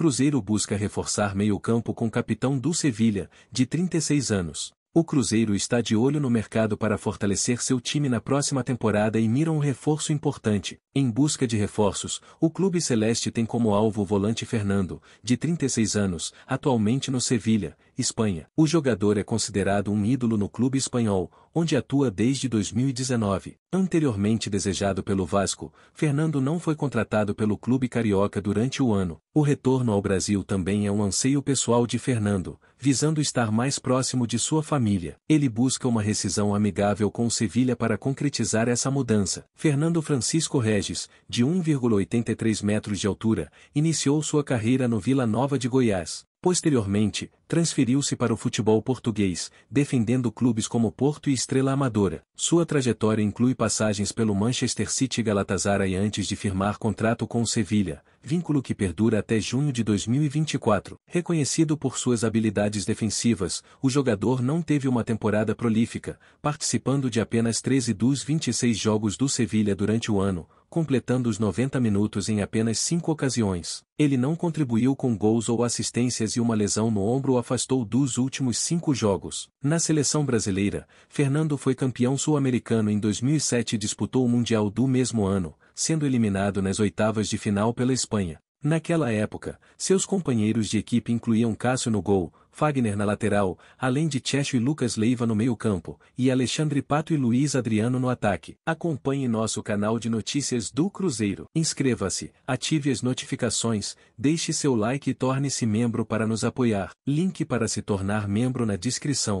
Cruzeiro busca reforçar meio-campo com capitão do Sevilha, de 36 anos. O Cruzeiro está de olho no mercado para fortalecer seu time na próxima temporada e mira um reforço importante, em busca de reforços, o clube celeste tem como alvo o volante Fernando, de 36 anos, atualmente no Sevilha, Espanha. O jogador é considerado um ídolo no clube espanhol, onde atua desde 2019. Anteriormente desejado pelo Vasco, Fernando não foi contratado pelo clube carioca durante o ano. O retorno ao Brasil também é um anseio pessoal de Fernando, visando estar mais próximo de sua família. Ele busca uma rescisão amigável com o Sevilha para concretizar essa mudança. Fernando Francisco Regis Regis, de 1,83 metros de altura, iniciou sua carreira no Vila Nova de Goiás. Posteriormente, transferiu-se para o futebol português, defendendo clubes como Porto e Estrela Amadora. Sua trajetória inclui passagens pelo Manchester City e Galatasaray antes de firmar contrato com o Sevilha, vínculo que perdura até junho de 2024. Reconhecido por suas habilidades defensivas, o jogador não teve uma temporada prolífica, participando de apenas 13 dos 26 jogos do Sevilha durante o ano, completando os 90 minutos em apenas cinco ocasiões. Ele não contribuiu com gols ou assistências e uma lesão no ombro o afastou dos últimos cinco jogos. Na seleção brasileira, Fernando foi campeão sul-americano em 2007 e disputou o Mundial do mesmo ano, sendo eliminado nas oitavas de final pela Espanha. Naquela época, seus companheiros de equipe incluíam Cássio no gol, Fagner na lateral, além de Tchecho e Lucas Leiva no meio-campo, e Alexandre Pato e Luiz Adriano no ataque. Acompanhe nosso canal de notícias do Cruzeiro. Inscreva-se, ative as notificações, deixe seu like e torne-se membro para nos apoiar. Link para se tornar membro na descrição.